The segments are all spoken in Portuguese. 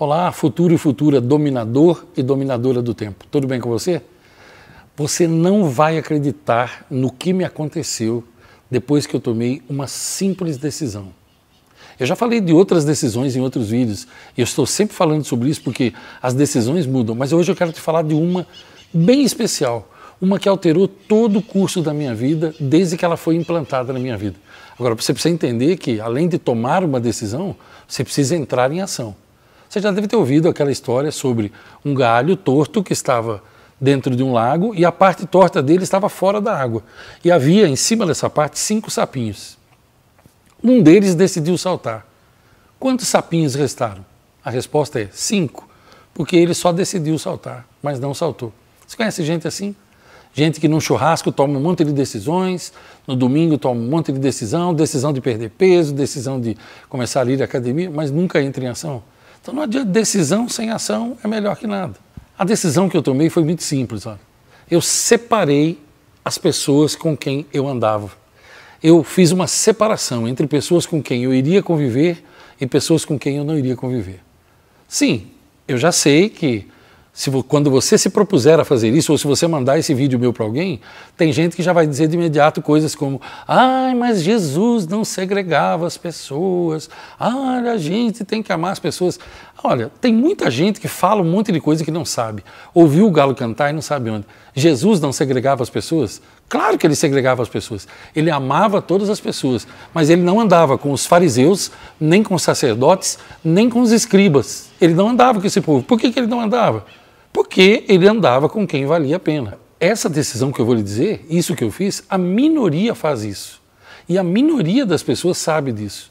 Olá, futuro e futura dominador e dominadora do tempo. Tudo bem com você? Você não vai acreditar no que me aconteceu depois que eu tomei uma simples decisão. Eu já falei de outras decisões em outros vídeos e eu estou sempre falando sobre isso porque as decisões mudam, mas hoje eu quero te falar de uma bem especial, uma que alterou todo o curso da minha vida desde que ela foi implantada na minha vida. Agora, você precisa entender que, além de tomar uma decisão, você precisa entrar em ação. Você já deve ter ouvido aquela história sobre um galho torto que estava dentro de um lago e a parte torta dele estava fora da água. E havia em cima dessa parte cinco sapinhos. Um deles decidiu saltar. Quantos sapinhos restaram? A resposta é cinco, porque ele só decidiu saltar, mas não saltou. Você conhece gente assim? Gente que num churrasco toma um monte de decisões, no domingo toma um monte de decisão, decisão de perder peso, decisão de começar a ir à academia, mas nunca entra em ação. Então não adianta, decisão sem ação é melhor que nada. A decisão que eu tomei foi muito simples. Olha. Eu separei as pessoas com quem eu andava. Eu fiz uma separação entre pessoas com quem eu iria conviver e pessoas com quem eu não iria conviver. Sim, eu já sei que se, quando você se propuser a fazer isso, ou se você mandar esse vídeo meu para alguém, tem gente que já vai dizer de imediato coisas como: ai, mas Jesus não segregava as pessoas, ai, a gente tem que amar as pessoas. Olha, tem muita gente que fala um monte de coisa que não sabe. Ouviu o galo cantar e não sabe onde. Jesus não segregava as pessoas? Claro que ele segregava as pessoas. Ele amava todas as pessoas, mas ele não andava com os fariseus, nem com os sacerdotes, nem com os escribas. Ele não andava com esse povo. Por que, que ele não andava? porque ele andava com quem valia a pena. Essa decisão que eu vou lhe dizer, isso que eu fiz, a minoria faz isso. E a minoria das pessoas sabe disso.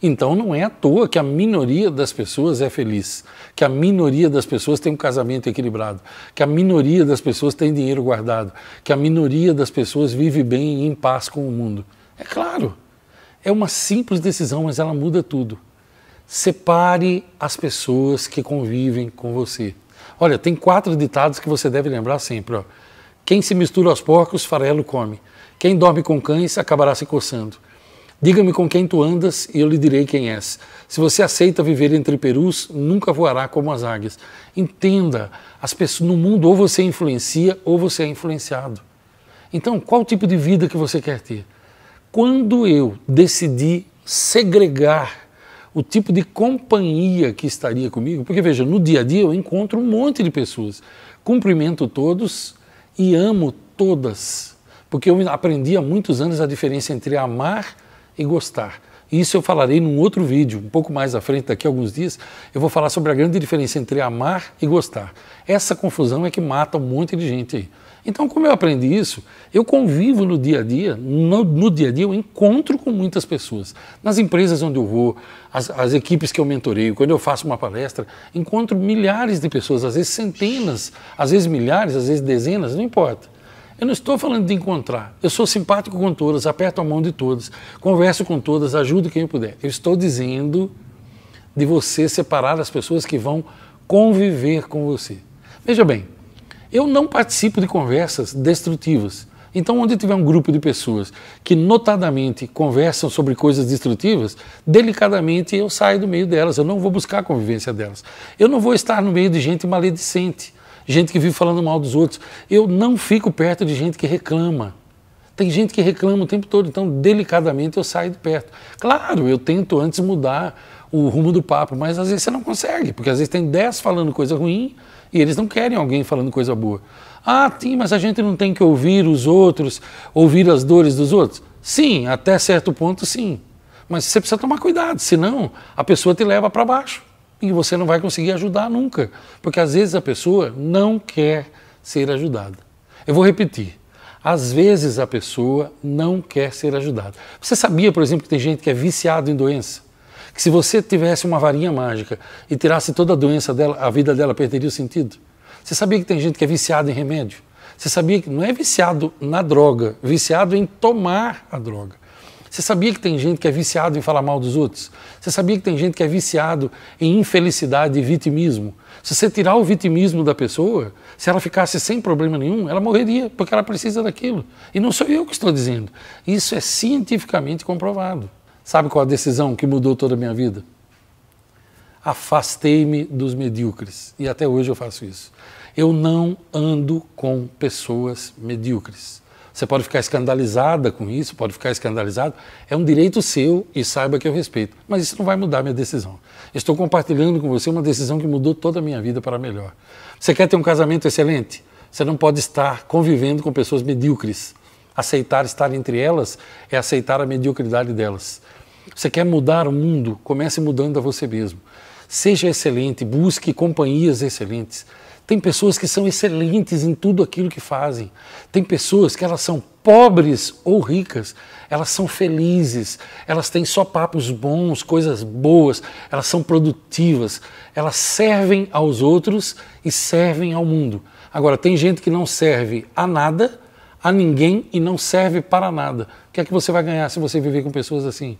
Então não é à toa que a minoria das pessoas é feliz, que a minoria das pessoas tem um casamento equilibrado, que a minoria das pessoas tem dinheiro guardado, que a minoria das pessoas vive bem e em paz com o mundo. É claro. É uma simples decisão, mas ela muda tudo. Separe as pessoas que convivem com você. Olha, tem quatro ditados que você deve lembrar sempre. Ó. Quem se mistura aos porcos, farelo come. Quem dorme com cães, acabará se coçando. Diga-me com quem tu andas e eu lhe direi quem és. Se você aceita viver entre perus, nunca voará como as águias. Entenda, as pessoas no mundo ou você influencia ou você é influenciado. Então, qual tipo de vida que você quer ter? Quando eu decidi segregar o tipo de companhia que estaria comigo, porque veja, no dia a dia eu encontro um monte de pessoas, cumprimento todos e amo todas, porque eu aprendi há muitos anos a diferença entre amar e gostar. Isso eu falarei num outro vídeo, um pouco mais à frente, daqui a alguns dias, eu vou falar sobre a grande diferença entre amar e gostar. Essa confusão é que mata um monte de gente aí. Então, como eu aprendi isso, eu convivo no dia a dia, no, no dia a dia eu encontro com muitas pessoas. Nas empresas onde eu vou, as, as equipes que eu mentorei, quando eu faço uma palestra, encontro milhares de pessoas, às vezes centenas, às vezes milhares, às vezes dezenas, não importa. Eu não estou falando de encontrar. Eu sou simpático com todas, aperto a mão de todas, converso com todas, ajudo quem eu puder. Eu estou dizendo de você separar as pessoas que vão conviver com você. Veja bem, eu não participo de conversas destrutivas. Então, onde tiver um grupo de pessoas que notadamente conversam sobre coisas destrutivas, delicadamente eu saio do meio delas, eu não vou buscar a convivência delas. Eu não vou estar no meio de gente maledicente gente que vive falando mal dos outros. Eu não fico perto de gente que reclama. Tem gente que reclama o tempo todo, então delicadamente eu saio de perto. Claro, eu tento antes mudar o rumo do papo, mas às vezes você não consegue, porque às vezes tem 10 falando coisa ruim e eles não querem alguém falando coisa boa. Ah, sim, mas a gente não tem que ouvir os outros, ouvir as dores dos outros? Sim, até certo ponto sim. Mas você precisa tomar cuidado, senão a pessoa te leva para baixo e você não vai conseguir ajudar nunca, porque às vezes a pessoa não quer ser ajudada. Eu vou repetir. Às vezes a pessoa não quer ser ajudada. Você sabia, por exemplo, que tem gente que é viciado em doença? Que se você tivesse uma varinha mágica e tirasse toda a doença dela, a vida dela perderia o sentido? Você sabia que tem gente que é viciada em remédio? Você sabia que não é viciado na droga, viciado em tomar a droga. Você sabia que tem gente que é viciado em falar mal dos outros? Você sabia que tem gente que é viciado em infelicidade e vitimismo? Se você tirar o vitimismo da pessoa, se ela ficasse sem problema nenhum, ela morreria, porque ela precisa daquilo. E não sou eu que estou dizendo. Isso é cientificamente comprovado. Sabe qual é a decisão que mudou toda a minha vida? Afastei-me dos medíocres. E até hoje eu faço isso. Eu não ando com pessoas medíocres. Você pode ficar escandalizada com isso, pode ficar escandalizado. É um direito seu e saiba que eu respeito. Mas isso não vai mudar a minha decisão. Estou compartilhando com você uma decisão que mudou toda a minha vida para melhor. Você quer ter um casamento excelente? Você não pode estar convivendo com pessoas medíocres. Aceitar estar entre elas é aceitar a mediocridade delas. Você quer mudar o mundo? Comece mudando a você mesmo. Seja excelente, busque companhias excelentes. Tem pessoas que são excelentes em tudo aquilo que fazem. Tem pessoas que elas são pobres ou ricas, elas são felizes, elas têm só papos bons, coisas boas, elas são produtivas, elas servem aos outros e servem ao mundo. Agora, tem gente que não serve a nada, a ninguém e não serve para nada. O que é que você vai ganhar se você viver com pessoas assim?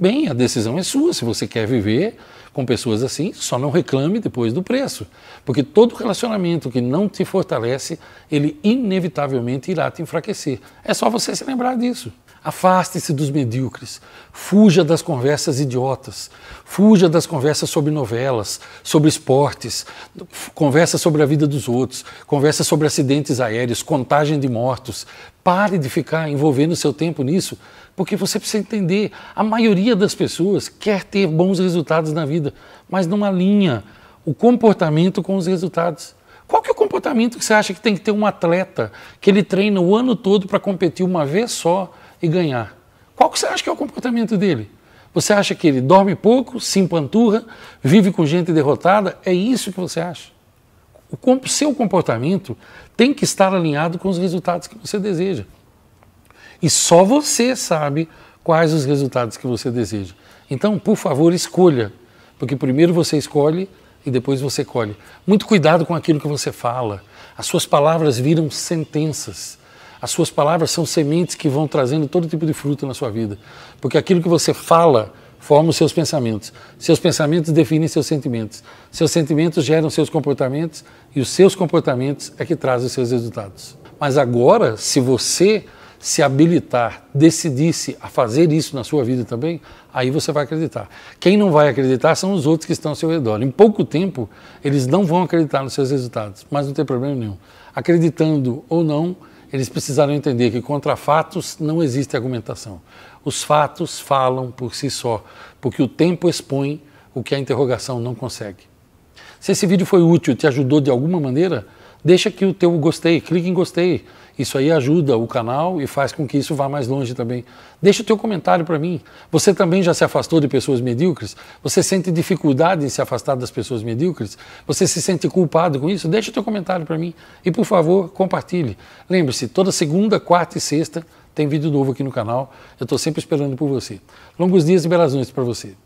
Bem, a decisão é sua. Se você quer viver com pessoas assim, só não reclame depois do preço. Porque todo relacionamento que não te fortalece, ele inevitavelmente irá te enfraquecer. É só você se lembrar disso. Afaste-se dos medíocres, fuja das conversas idiotas, fuja das conversas sobre novelas, sobre esportes, conversa sobre a vida dos outros, conversa sobre acidentes aéreos, contagem de mortos. Pare de ficar envolvendo seu tempo nisso, porque você precisa entender: a maioria das pessoas quer ter bons resultados na vida, mas não alinha o comportamento com os resultados. Qual que é o comportamento que você acha que tem que ter um atleta que ele treina o ano todo para competir uma vez só e ganhar. Qual que você acha que é o comportamento dele? Você acha que ele dorme pouco, se empanturra, vive com gente derrotada? É isso que você acha? O seu comportamento tem que estar alinhado com os resultados que você deseja. E só você sabe quais os resultados que você deseja. Então, por favor, escolha, porque primeiro você escolhe e depois você colhe. Muito cuidado com aquilo que você fala. As suas palavras viram sentenças. As suas palavras são sementes que vão trazendo todo tipo de fruto na sua vida. Porque aquilo que você fala forma os seus pensamentos. Seus pensamentos definem seus sentimentos. Seus sentimentos geram seus comportamentos e os seus comportamentos é que trazem os seus resultados. Mas agora, se você se habilitar, decidisse a fazer isso na sua vida também, aí você vai acreditar. Quem não vai acreditar são os outros que estão ao seu redor. Em pouco tempo, eles não vão acreditar nos seus resultados, mas não tem problema nenhum. Acreditando ou não, eles precisaram entender que contra fatos não existe argumentação. Os fatos falam por si só, porque o tempo expõe o que a interrogação não consegue. Se esse vídeo foi útil, te ajudou de alguma maneira, deixa aqui o teu gostei, clique em gostei. Isso aí ajuda o canal e faz com que isso vá mais longe também. Deixa o teu comentário para mim. Você também já se afastou de pessoas medíocres? Você sente dificuldade em se afastar das pessoas medíocres? Você se sente culpado com isso? Deixa o teu comentário para mim e, por favor, compartilhe. Lembre-se, toda segunda, quarta e sexta tem vídeo novo aqui no canal. Eu estou sempre esperando por você. Longos dias e belas noites para você.